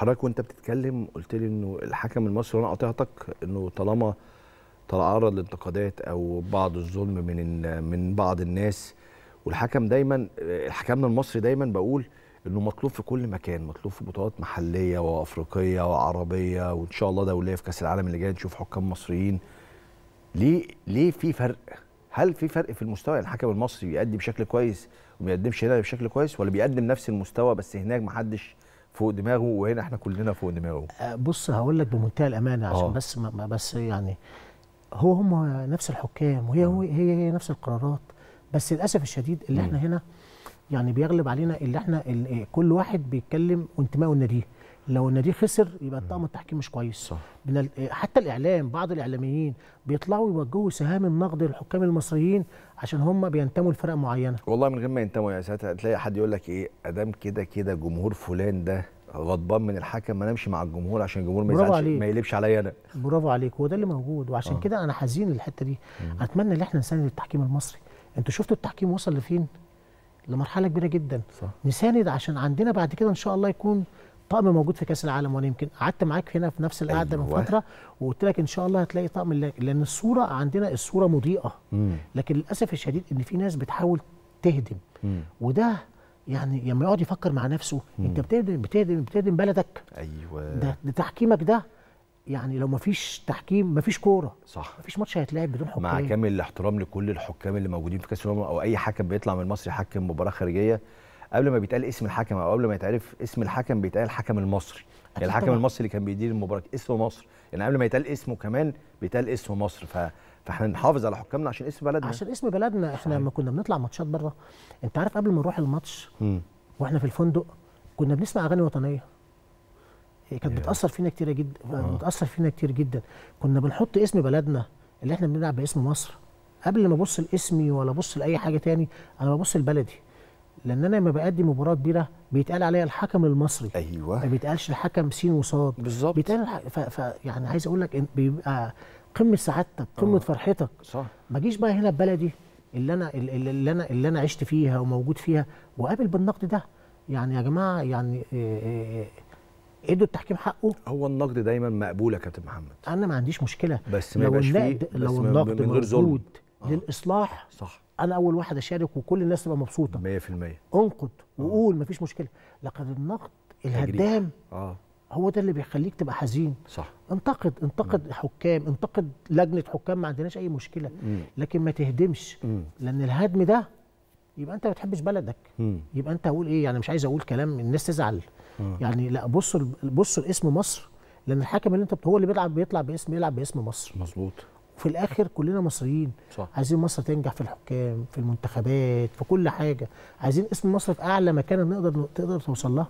حضرتك وانت بتتكلم قلت لي انه الحكم المصري وانا قاطعتك انه طالما تعرض لانتقادات او بعض الظلم من من بعض الناس والحكم دايما حكمنا المصري دايما بقول انه مطلوب في كل مكان مطلوب في بطولات محليه وافريقيه وعربيه وان شاء الله دوليه في كاس العالم اللي جاي نشوف حكام مصريين ليه ليه في فرق هل في فرق في المستوى يعني الحكم المصري بيأدي بشكل كويس وما بيقدمش هنا بشكل كويس ولا بيقدم نفس المستوى بس هناك محدش حدش فوق دماغه وهنا احنا كلنا فوق دماغه آه، بص هقول لك بمنتهى الامانه عشان أوه. بس ما بس يعني هو هم نفس الحكام وهي هو آه. هي هي نفس القرارات بس للاسف الشديد اللي م. احنا هنا يعني بيغلب علينا اللي احنا اللي كل واحد بيتكلم وانتمائه لناديه لو النادي خسر يبقى الطاقم التحكيم مش كويس صح. إيه، حتى الاعلام بعض الاعلاميين بيطلعوا يوجهوا سهام النقد للحكام المصريين عشان هم بينتموا لفرق معينه والله من غير ما ينتموا يا يعني ساتر تلاقي حد يقول لك ايه ادام كده كده جمهور فلان ده غضبان من الحكم ما نمشي مع الجمهور عشان الجمهور ما يزعلش ما يقلبش عليا انا برافو عليك هو ده اللي موجود وعشان آه. كده انا حزين للحته دي مم. اتمنى ان احنا نساند التحكيم المصري انتوا شفتوا التحكيم وصل لفين لمرحله كبيره جدا صح. نساند عشان عندنا بعد كده ان شاء الله يكون طقم موجود في كاس العالم وانا يمكن قعدت معاك هنا في نفس القعده أيوة. من فتره وقلت لك ان شاء الله هتلاقي طقم لان الصوره عندنا الصوره مضيئه مم. لكن للاسف الشديد ان في ناس بتحاول تهدم مم. وده يعني لما يقعد يفكر مع نفسه مم. انت بتهدم بتهدم بتهدم بلدك ايوه ده, تحكيمك ده يعني لو مفيش تحكيم مفيش كوره صح مفيش ماتش هيتلعب بدون حكام مع كامل الاحترام لكل الحكام اللي موجودين في كاس الامم او اي حكم بيطلع من مصر يحكم مباراه خارجيه قبل ما بيتقال اسم الحكم او قبل ما يتعرف اسم الحكم بيتقال الحكم المصري يعني الحكم طبعا. المصري اللي كان بيدير المباراه اسمه مصر يعني قبل ما يتقال اسمه كمان بيتقال اسم مصر ف فاحنا نحافظ على حكامنا عشان اسم بلدنا عشان اسم بلدنا احنا لما كنا بنطلع ماتشات بره انت عارف قبل ما نروح الماتش واحنا في الفندق كنا بنسمع اغاني وطنيه هي كانت بتاثر فينا كتير جدا آه. بتاثر فينا كتير جدا كنا بنحط اسم بلدنا اللي احنا بنلعب باسم مصر قبل ما ابص لاسمي ولا ابص لاي حاجه تاني انا ببص لبلدي لان انا لما بادي مباراه كبيره بيتقال عليا الحكم المصري ايوه ما بيتقالش الحكم سين وصاد بالظبط بيتقال ف... ف... يعني عايز اقول لك بيبقى قمه سعادتك قمه آه. فرحتك صح ما جيش بقى هنا ببلدي اللي انا اللي انا اللي انا عشت فيها وموجود فيها واقابل بالنقد ده يعني يا جماعه يعني آه، آه، ادوا التحكيم حقه هو النقد دايما مقبول يا كابتن محمد انا ما عنديش مشكله بس ما يبقاش فيه لو النقد من غير ظلم للاصلاح صح انا اول واحد اشارك وكل الناس تبقى مبسوطه 100% انقد وقول آه. مفيش مشكله لقد النقد الهدام اه هو ده اللي بيخليك تبقى حزين صح انتقد انتقد مم. حكام انتقد لجنه حكام ما عندناش اي مشكله مم. لكن ما تهدمش مم. لان الهدم ده يبقى انت ما بتحبش بلدك مم. يبقى انت هقول ايه يعني مش عايز اقول كلام الناس تزعل مم. آه. يعني لا بصوا بصوا اسم مصر لان الحاكم اللي انت هو اللي بيلعب بيطلع باسم يلعب باسم مصر مظبوط في الاخر كلنا مصريين صح. عايزين مصر تنجح في الحكام في المنتخبات في كل حاجه عايزين اسم مصر في اعلى مكانه نقدر تقدر توصل لها